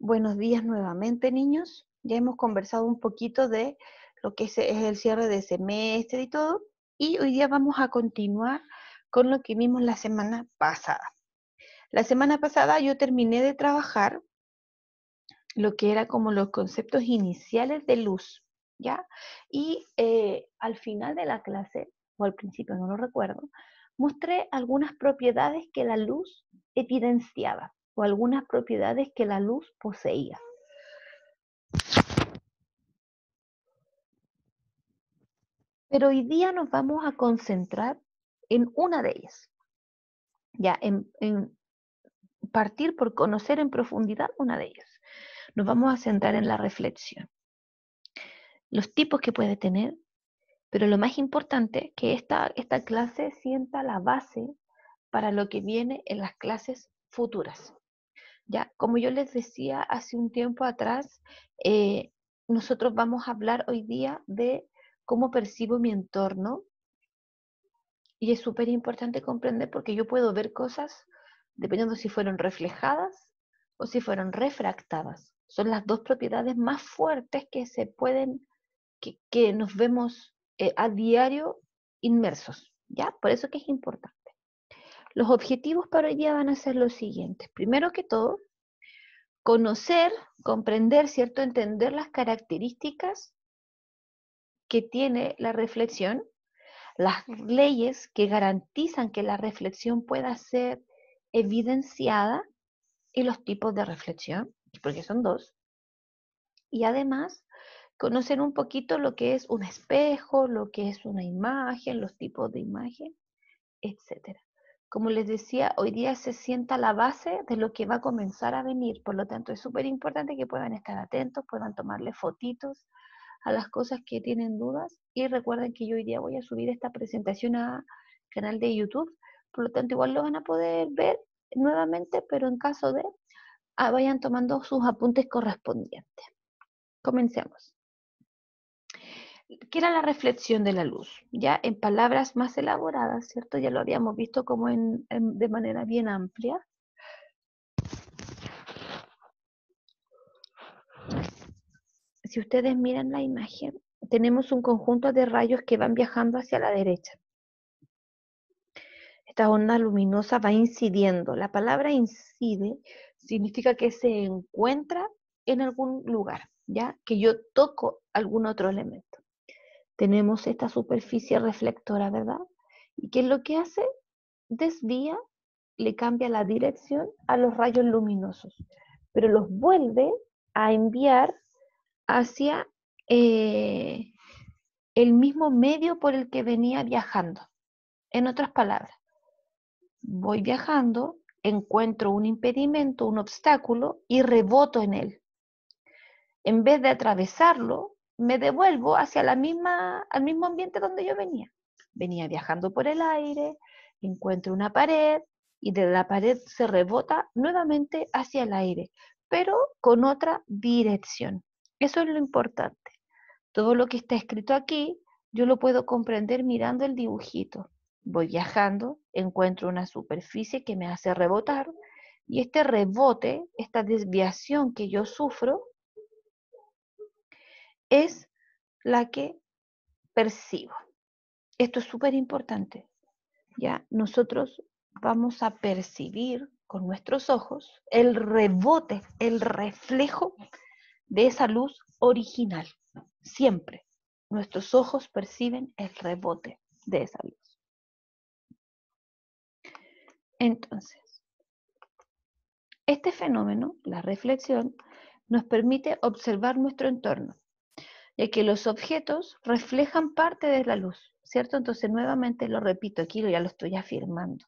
Buenos días nuevamente, niños. Ya hemos conversado un poquito de lo que es el cierre de semestre y todo. Y hoy día vamos a continuar con lo que vimos la semana pasada. La semana pasada yo terminé de trabajar lo que era como los conceptos iniciales de luz, ¿ya? Y eh, al final de la clase, o al principio, no lo recuerdo, mostré algunas propiedades que la luz evidenciaba o algunas propiedades que la luz poseía. Pero hoy día nos vamos a concentrar en una de ellas. Ya, en, partir por conocer en profundidad una de ellas. Nos vamos a centrar en la reflexión. Los tipos que puede tener, pero lo más importante, que esta, esta clase sienta la base para lo que viene en las clases futuras. ¿ya? Como yo les decía hace un tiempo atrás, eh, nosotros vamos a hablar hoy día de cómo percibo mi entorno. Y es súper importante comprender porque yo puedo ver cosas dependiendo si fueron reflejadas o si fueron refractadas. Son las dos propiedades más fuertes que se pueden, que, nos vemos eh, a diario inmersos, ¿ya? Por eso que es importante. Los objetivos para ella van a ser los siguientes. Primero que todo, conocer, comprender, ¿cierto? Entender las características que tiene la reflexión, las leyes que garantizan que la reflexión pueda ser evidenciada y los tipos de reflexión, porque son dos. Y además, conocer un poquito lo que es un espejo, lo que es una imagen, los tipos de imagen, etc como les decía, hoy día se sienta la base de lo que va a comenzar a venir. Por lo tanto, es súper importante que puedan estar atentos, puedan tomarle fotitos a las cosas que tienen dudas. Y recuerden que yo hoy día voy a subir esta presentación a canal de YouTube. Por lo tanto, igual lo van a poder ver nuevamente, pero en caso de, ah, vayan tomando sus apuntes correspondientes. Comencemos que era la reflexión de la luz, ya en palabras más elaboradas, ¿cierto? Ya lo habíamos visto como de manera bien amplia. Si ustedes miran la imagen, tenemos un conjunto de rayos que van viajando hacia la derecha. Esta onda luminosa va incidiendo. La palabra incide significa que se encuentra en algún lugar, ¿ya? Que yo toco algún otro elemento tenemos esta superficie reflectora, ¿verdad? ¿Y qué es lo que hace? Desvía, le cambia la dirección a los rayos luminosos, pero los vuelve a enviar hacia eh, el mismo medio por el que venía viajando. En otras palabras, voy viajando, encuentro un impedimento, un obstáculo y reboto en él. En vez de atravesarlo, me devuelvo hacia la misma, al mismo ambiente donde yo venía. Venía viajando por el aire, encuentro una pared y de la pared se rebota nuevamente hacia el aire, pero con otra dirección. Eso es lo importante. Todo lo que está escrito aquí, yo lo puedo comprender mirando el dibujito. Voy viajando, encuentro una superficie que me hace rebotar y este rebote, esta desviación que yo sufro, es la que percibo. Esto es súper importante. Ya nosotros vamos a percibir con nuestros ojos el rebote, el reflejo de esa luz original. Siempre nuestros ojos perciben el rebote de esa luz. Entonces, este fenómeno, la reflexión, nos permite observar nuestro entorno ya que los objetos reflejan parte de la luz, ¿cierto? Entonces, nuevamente lo repito, aquí ya lo estoy afirmando.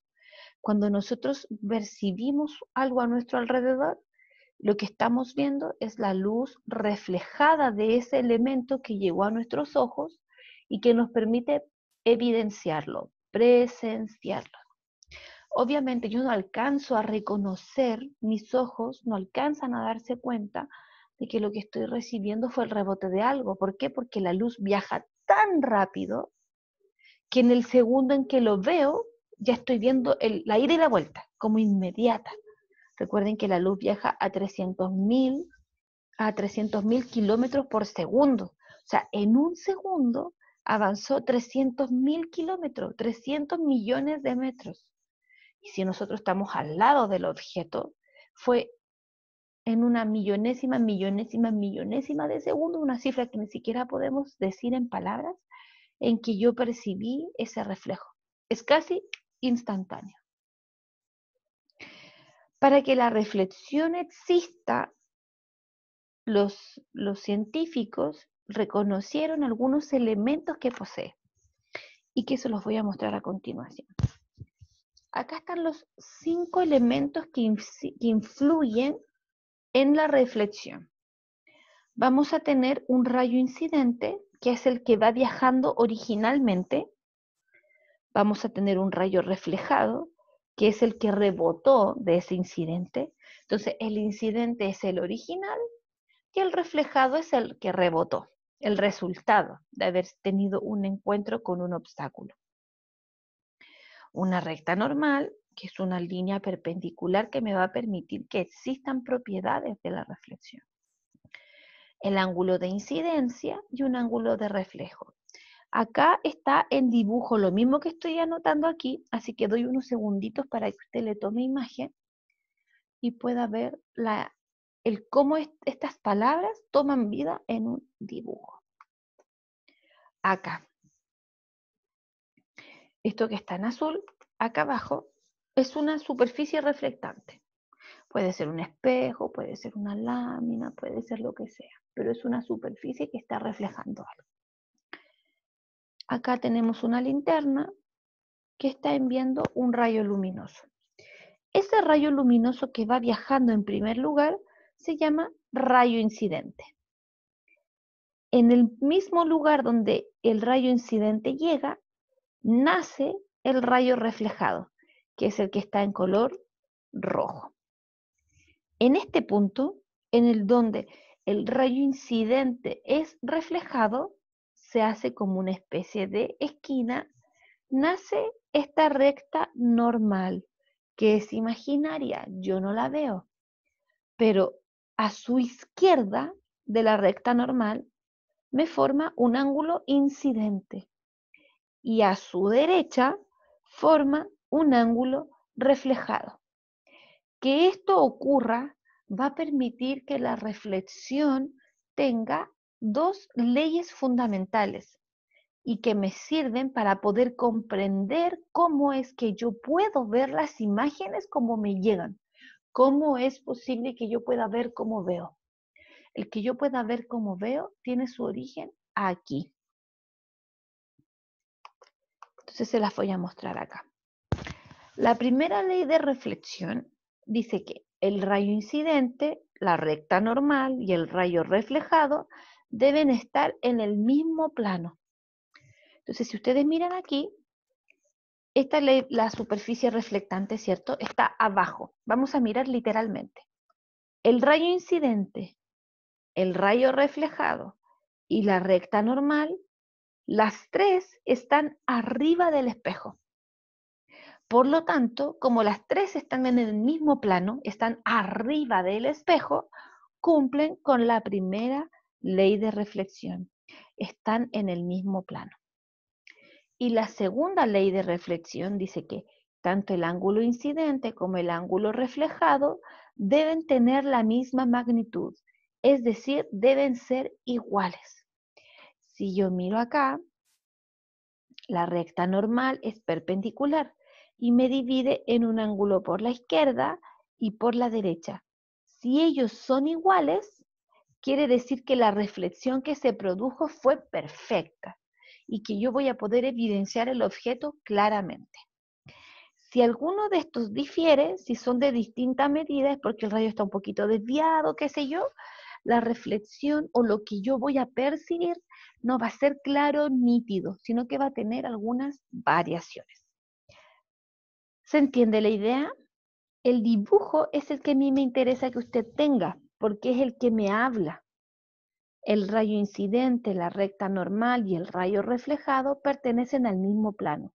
Cuando nosotros percibimos algo a nuestro alrededor, lo que estamos viendo es la luz reflejada de ese elemento que llegó a nuestros ojos y que nos permite evidenciarlo, presenciarlo. Obviamente yo no alcanzo a reconocer, mis ojos no alcanzan a darse cuenta de que lo que estoy recibiendo fue el rebote de algo. ¿Por qué? Porque la luz viaja tan rápido que en el segundo en que lo veo, ya estoy viendo el, la ida y la vuelta, como inmediata. Recuerden que la luz viaja a 300.000 a kilómetros por segundo. O sea, en un segundo avanzó 300.000 kilómetros, 300 millones de metros. Y si nosotros estamos al lado del objeto, fue en una millonésima, millonésima, millonésima de segundo, una cifra que ni siquiera podemos decir en palabras, en que yo percibí ese reflejo. Es casi instantáneo. Para que la reflexión exista, los, los científicos reconocieron algunos elementos que posee y que se los voy a mostrar a continuación. Acá están los cinco elementos que, que influyen en la reflexión. Vamos a tener un rayo incidente, que es el que va viajando originalmente. Vamos a tener un rayo reflejado, que es el que rebotó de ese incidente. Entonces, el incidente es el original y el reflejado es el que rebotó, el resultado de haber tenido un encuentro con un obstáculo. Una recta normal que es una línea perpendicular que me va a permitir que existan propiedades de la reflexión. El ángulo de incidencia y un ángulo de reflejo. Acá está en dibujo lo mismo que estoy anotando aquí, así que doy unos segunditos para que usted le tome imagen y pueda ver el cómo estas palabras toman vida en un dibujo. Acá. Esto que está en azul, acá abajo, es una superficie reflectante. Puede ser un espejo, puede ser una lámina, puede ser lo que sea, pero es una superficie que está reflejando algo. Acá tenemos una linterna que está enviando un rayo luminoso. Ese rayo luminoso que va viajando en primer lugar se llama rayo incidente. En el mismo lugar donde el rayo incidente llega, nace el rayo reflejado que es el que está en color rojo. En este punto, en el donde el rayo incidente es reflejado, se hace como una especie de esquina, nace esta recta normal, que es imaginaria, yo no la veo. Pero a su izquierda de la recta normal me forma un ángulo incidente y a su derecha forma un ángulo reflejado. Que esto ocurra va a permitir que la reflexión tenga dos leyes fundamentales y que me sirven para poder comprender cómo es que yo puedo ver las imágenes como me llegan, cómo es posible que yo pueda ver cómo veo. El que yo pueda ver cómo veo tiene su origen aquí. Entonces se las voy a mostrar acá. La primera ley de reflexión dice que el rayo incidente, la recta normal y el rayo reflejado deben estar en el mismo plano. Entonces, si ustedes miran aquí, esta ley, la superficie reflectante, ¿cierto? Está abajo. Vamos a mirar literalmente. El rayo incidente, el rayo reflejado y la recta normal, las tres están arriba del espejo. Por lo tanto, como las tres están en el mismo plano, están arriba del espejo, cumplen con la primera ley de reflexión. Están en el mismo plano. Y la segunda ley de reflexión dice que tanto el ángulo incidente como el ángulo reflejado deben tener la misma magnitud, es decir, deben ser iguales. Si yo miro acá, la recta normal es perpendicular, y me divide en un ángulo por la izquierda y por la derecha. Si ellos son iguales, quiere decir que la reflexión que se produjo fue perfecta y que yo voy a poder evidenciar el objeto claramente. Si alguno de estos difiere, si son de distintas medidas, porque el rayo está un poquito desviado, qué sé yo, la reflexión o lo que yo voy a percibir no va a ser claro, nítido, sino que va a tener algunas variaciones. ¿Se entiende la idea? El dibujo es el que a mí me interesa que usted tenga, porque es el que me habla. El rayo incidente, la recta normal y el rayo reflejado pertenecen al mismo plano.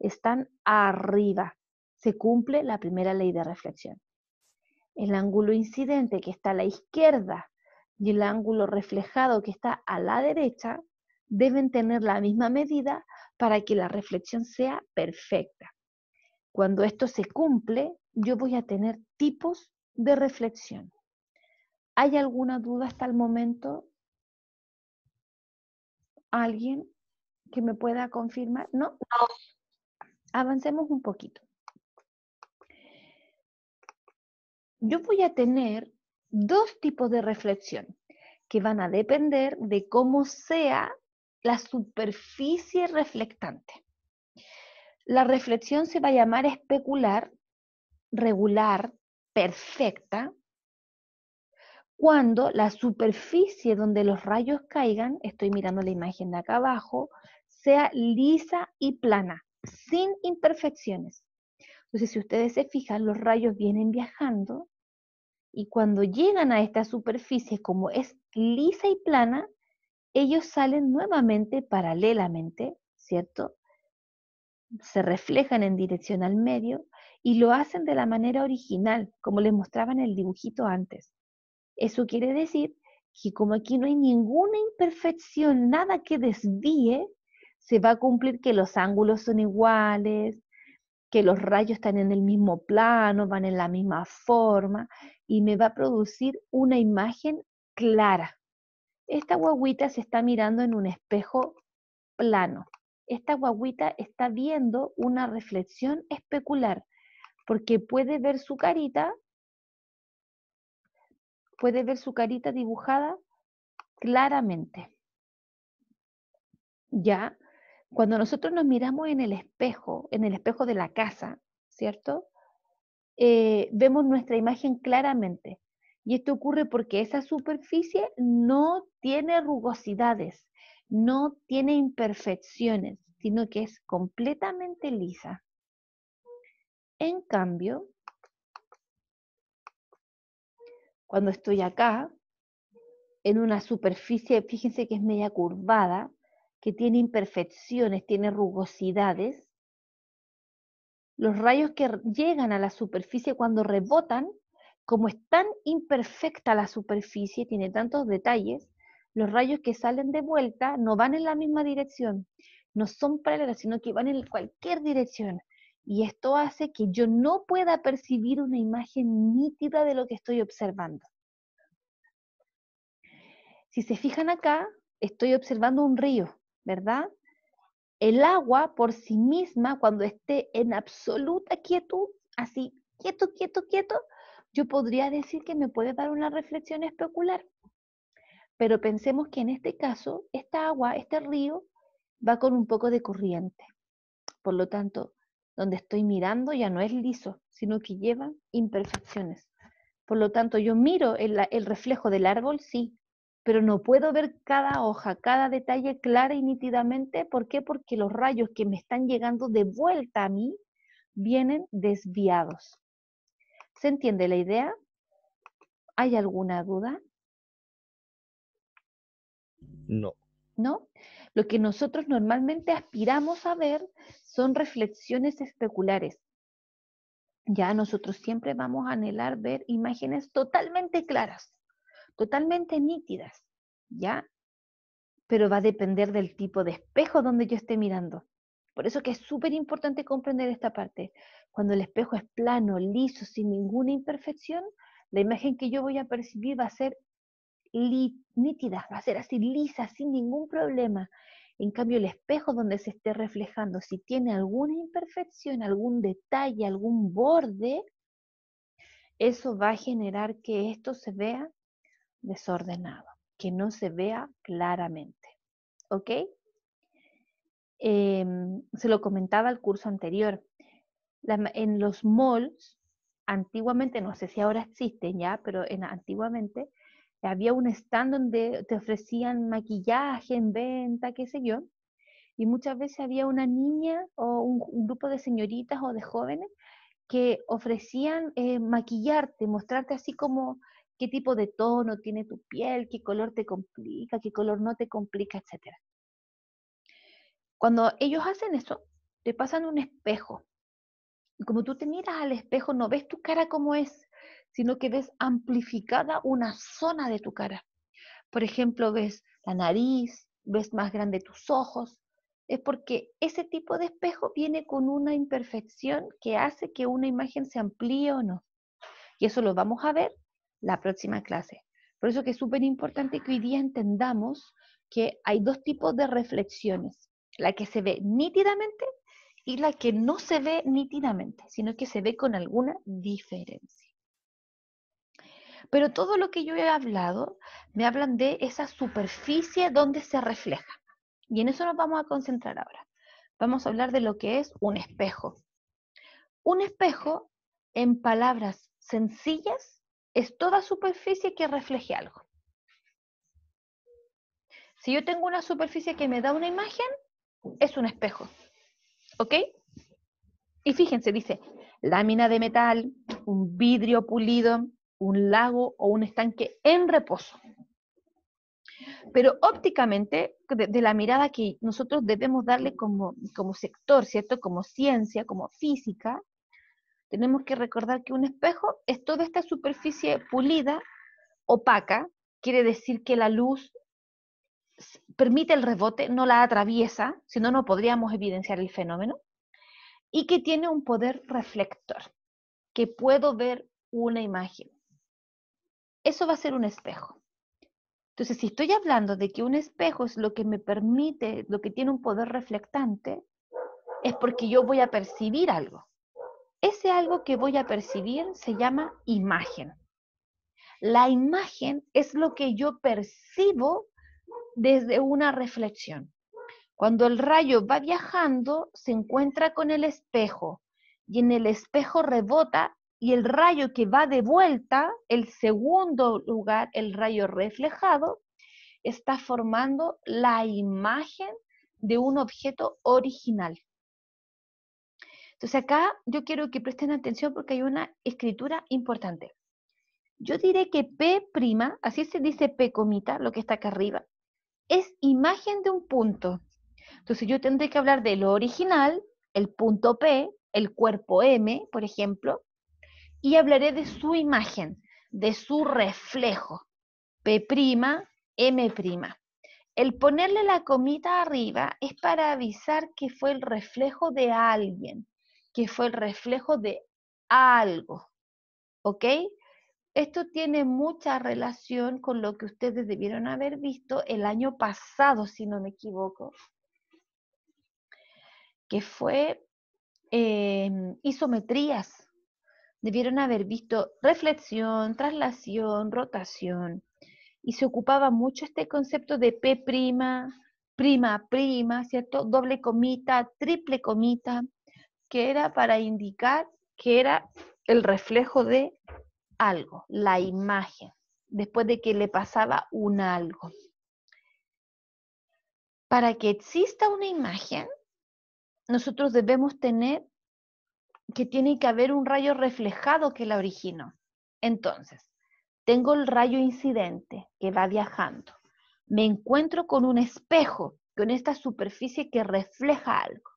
Están arriba. Se cumple la primera ley de reflexión. El ángulo incidente que está a la izquierda y el ángulo reflejado que está a la derecha deben tener la misma medida para que la reflexión sea perfecta. Cuando esto se cumple, yo voy a tener tipos de reflexión. ¿Hay alguna duda hasta el momento? ¿Alguien que me pueda confirmar? No. no. Avancemos un poquito. Yo voy a tener dos tipos de reflexión que van a depender de cómo sea la superficie reflectante. La reflexión se va a llamar especular, regular, perfecta, cuando la superficie donde los rayos caigan, estoy mirando la imagen de acá abajo, sea lisa y plana, sin imperfecciones. Entonces, si ustedes se fijan, los rayos vienen viajando y cuando llegan a esta superficie, como es lisa y plana, ellos salen nuevamente paralelamente, ¿cierto? se reflejan en dirección al medio y lo hacen de la manera original, como les mostraba en el dibujito antes. Eso quiere decir que como aquí no hay ninguna imperfección, nada que desvíe, se va a cumplir que los ángulos son iguales, que los rayos están en el mismo plano, van en la misma forma y me va a producir una imagen clara. Esta guaguita se está mirando en un espejo plano esta guagüita está viendo una reflexión especular, porque puede ver su carita, puede ver su carita dibujada claramente. ¿Ya? Cuando nosotros nos miramos en el espejo, en el espejo de la casa, ¿cierto? Eh, vemos nuestra imagen claramente. Y esto ocurre porque esa superficie no tiene rugosidades, no tiene imperfecciones, sino que es completamente lisa. En cambio, cuando estoy acá, en una superficie, fíjense que es media curvada, que tiene imperfecciones, tiene rugosidades, los rayos que llegan a la superficie cuando rebotan, como es tan imperfecta la superficie, tiene tantos detalles, los rayos que salen de vuelta no van en la misma dirección, no son paralelas, sino que van en cualquier dirección. Y esto hace que yo no pueda percibir una imagen nítida de lo que estoy observando. Si se fijan acá, estoy observando un río, ¿verdad? El agua por sí misma, cuando esté en absoluta quietud, así, quieto, quieto, quieto, yo podría decir que me puede dar una reflexión especular pero pensemos que en este caso, esta agua, este río, va con un poco de corriente. Por lo tanto, donde estoy mirando ya no es liso, sino que lleva imperfecciones. Por lo tanto, yo miro el, el reflejo del árbol, sí, pero no puedo ver cada hoja, cada detalle clara y nítidamente. ¿Por qué? Porque los rayos que me están llegando de vuelta a mí vienen desviados. ¿Se entiende la idea? ¿Hay alguna duda? No. ¿No? Lo que nosotros normalmente aspiramos a ver son reflexiones especulares. Ya nosotros siempre vamos a anhelar ver imágenes totalmente claras, totalmente nítidas, ¿ya? Pero va a depender del tipo de espejo donde yo esté mirando. Por eso que es súper importante comprender esta parte. Cuando el espejo es plano, liso, sin ninguna imperfección, la imagen que yo voy a percibir va a ser nítidas, va a ser así lisa, sin ningún problema. En cambio, el espejo donde se esté reflejando, si tiene alguna imperfección, algún detalle, algún borde, eso va a generar que esto se vea desordenado, que no se vea claramente. ¿Ok? Em, se lo comentaba el curso anterior. en los malls, antiguamente, no sé si ahora existen ya, pero en, antiguamente había un stand donde te ofrecían maquillaje en venta, qué sé yo, y muchas veces había una niña o un, grupo de señoritas o de jóvenes que ofrecían eh, maquillarte, mostrarte así como qué tipo de tono tiene tu piel, qué color te complica, qué color no te complica, etc. Cuando ellos hacen eso, te pasan un espejo. Y como tú te miras al espejo, no ves tu cara como es, sino que ves amplificada una zona de tu cara. Por ejemplo, ves la nariz, ves más grande tus ojos. Es porque ese tipo de espejo viene con una imperfección que hace que una imagen se amplíe o no. Y eso lo vamos a ver la próxima clase. Por eso que es súper importante que hoy día entendamos que hay dos tipos de reflexiones, la que se ve nítidamente y la que no se ve nítidamente, sino que se ve con alguna diferencia. Pero todo lo que yo he hablado me hablan de esa superficie donde se refleja. Y en eso nos vamos a concentrar ahora. Vamos a hablar de lo que es un espejo. Un espejo, en palabras sencillas, es toda superficie que refleje algo. Si yo tengo una superficie que me da una imagen, es un espejo. ¿Ok? Y fíjense, dice lámina de metal, un vidrio pulido, un lago o un estanque en reposo. Pero ópticamente, de, la mirada que nosotros debemos darle como, como sector, ¿cierto? Como ciencia, como física, tenemos que recordar que un espejo es toda esta superficie pulida, opaca, quiere decir que la luz permite el rebote, no la atraviesa, si no, no podríamos evidenciar el fenómeno, y que tiene un poder reflector, que puedo ver una imagen eso va a ser un espejo. Entonces, si estoy hablando de que un espejo es lo que me permite, lo que tiene un poder reflectante, es porque yo voy a percibir algo. Ese algo que voy a percibir se llama imagen. La imagen es lo que yo percibo desde una reflexión. Cuando el rayo va viajando, se encuentra con el espejo y en el espejo rebota y el rayo que va de vuelta, el segundo lugar, el rayo reflejado, está formando la imagen de un objeto original. Entonces acá yo quiero que presten atención porque hay una escritura importante. Yo diré que P', así se dice P comita, lo que está acá arriba, es imagen de un punto. Entonces yo tendré que hablar de lo original, el punto P, el cuerpo M, por ejemplo, y hablaré de su imagen, de su reflejo, P', M'. El ponerle la comita arriba es para avisar que fue el reflejo de alguien, que fue el reflejo de algo, ¿ok? Esto tiene mucha relación con lo que ustedes debieron haber visto el año pasado, si no me equivoco, que fue eh, isometrías debieron haber visto reflexión, traslación, rotación. Y se ocupaba mucho este concepto de P', prima, prima, ¿cierto? Doble comita, triple comita, que era para indicar que era el reflejo de algo, la imagen, después de que le pasaba un algo. Para que exista una imagen, nosotros debemos tener que tiene que haber un rayo reflejado que la originó. Entonces, tengo el rayo incidente que va viajando. Me encuentro con un espejo, con esta superficie que refleja algo.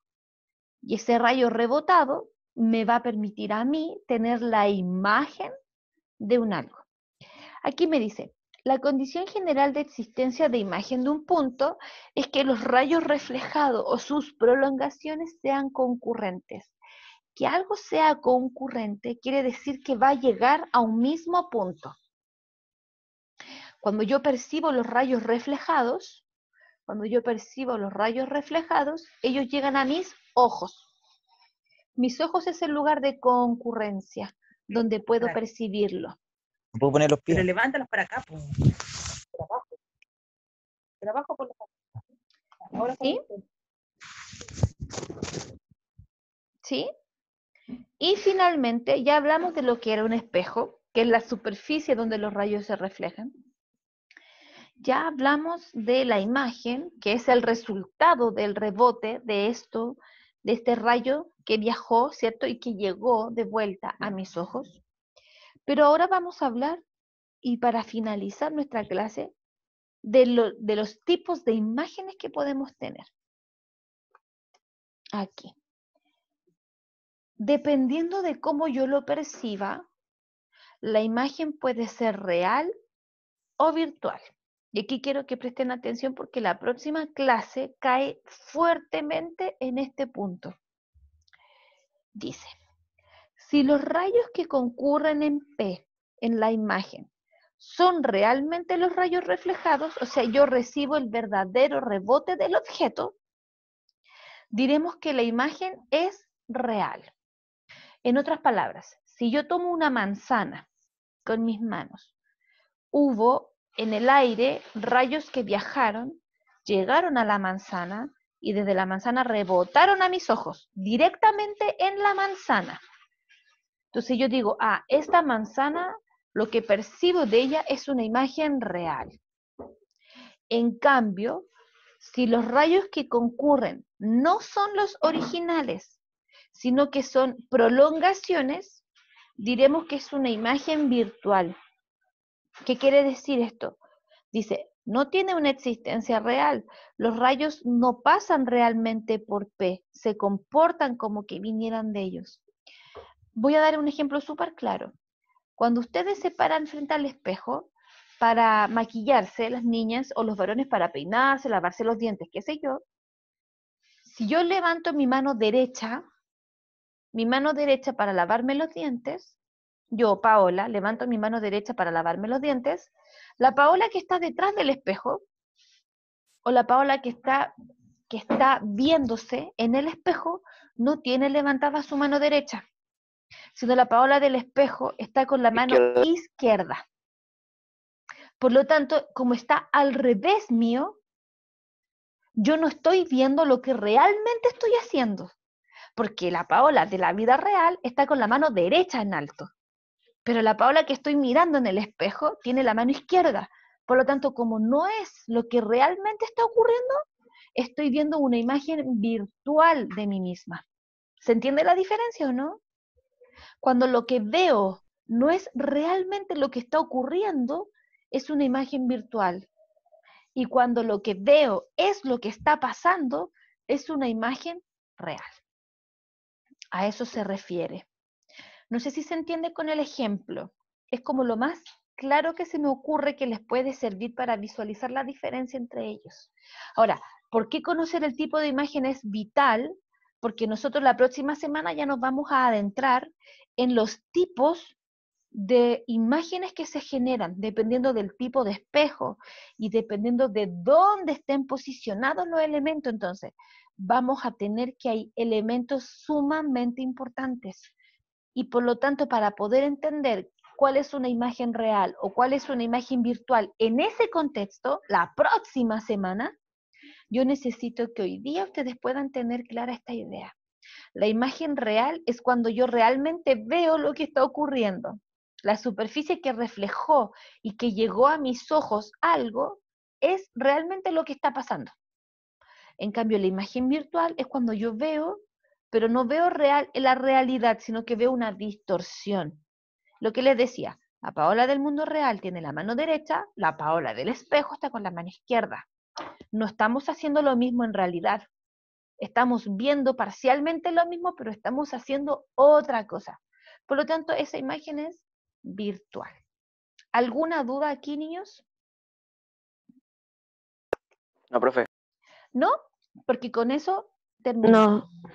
Y ese rayo rebotado me va a permitir a mí tener la imagen de un algo. Aquí me dice, la condición general de existencia de imagen de un punto es que los rayos reflejados o sus prolongaciones sean concurrentes que algo sea concurrente quiere decir que va a llegar a un mismo punto. Cuando yo percibo los rayos reflejados, cuando yo percibo los rayos reflejados, ellos llegan a mis ojos. Mis ojos es el lugar de concurrencia, donde puedo percibirlo. Puedo poner los pies. Pero levántalos para acá. Trabajo. Trabajo los Ahora ¿Sí? ¿Sí? Y finalmente, ya hablamos de lo que era un espejo, que es la superficie donde los rayos se reflejan. Ya hablamos de la imagen, que es el resultado del rebote de esto, de este rayo que viajó, ¿cierto? Y que llegó de vuelta a mis ojos. Pero ahora vamos a hablar, y para finalizar nuestra clase, de, los tipos de imágenes que podemos tener. Aquí dependiendo de cómo yo lo perciba, la imagen puede ser real o virtual. Y aquí quiero que presten atención porque la próxima clase cae fuertemente en este punto. Dice, si los rayos que concurren en P, en la imagen, son realmente los rayos reflejados, o sea, yo recibo el verdadero rebote del objeto, diremos que la imagen es real. En otras palabras, si yo tomo una manzana con mis manos, hubo en el aire rayos que viajaron, llegaron a la manzana y desde la manzana rebotaron a mis ojos, directamente en la manzana. Entonces yo digo, ah, esta manzana, lo que percibo de ella es una imagen real. En cambio, si los rayos que concurren no son los originales, sino que son prolongaciones, diremos que es una imagen virtual. ¿Qué quiere decir esto? Dice, no tiene una existencia real. Los rayos no pasan realmente por P, se comportan como que vinieran de ellos. Voy a dar un ejemplo súper claro. Cuando ustedes se paran frente al espejo para maquillarse, las niñas o los varones para peinarse, lavarse los dientes, qué sé yo, si yo levanto mi mano derecha, mi mano derecha para lavarme los dientes, yo, Paola, levanto mi mano derecha para lavarme los dientes, la Paola que está detrás del espejo o la Paola que está, que está viéndose en el espejo no tiene levantada su mano derecha, sino la Paola del espejo está con la mano izquierda. Por lo tanto, como está al revés mío, yo no estoy viendo lo que realmente estoy haciendo porque la Paola de la vida real está con la mano derecha en alto, pero la Paola que estoy mirando en el espejo tiene la mano izquierda. Por lo tanto, como no es lo que realmente está ocurriendo, estoy viendo una imagen virtual de mí misma. ¿Se entiende la diferencia o no? Cuando lo que veo no es realmente lo que está ocurriendo, es una imagen virtual. Y cuando lo que veo es lo que está pasando, es una imagen real. A eso se refiere. No sé si se entiende con el ejemplo. Es como lo más claro que se me ocurre que les puede servir para visualizar la diferencia entre ellos. Ahora, ¿por qué conocer el tipo de imagen es vital? Porque nosotros la próxima semana ya nos vamos a adentrar en los tipos de imágenes que se generan dependiendo del tipo de espejo y dependiendo de dónde estén posicionados los elementos, entonces vamos a tener que hay elementos sumamente importantes. Y por lo tanto, para poder entender cuál es una imagen real o cuál es una imagen virtual en ese contexto, la próxima semana, yo necesito que hoy día ustedes puedan tener clara esta idea. La imagen real es cuando yo realmente veo lo que está ocurriendo la superficie que reflejó y que llegó a mis ojos algo, es realmente lo que está pasando. En cambio, la imagen virtual es cuando yo veo, pero no veo real, la realidad, sino que veo una distorsión. Lo que les decía, la Paola del mundo real tiene la mano derecha, la Paola del espejo está con la mano izquierda. No estamos haciendo lo mismo en realidad. Estamos viendo parcialmente lo mismo, pero estamos haciendo otra cosa. Por lo tanto, esa imagen es virtual. ¿Alguna duda aquí, niños? No, profe. ¿No? Porque con eso terminamos. No.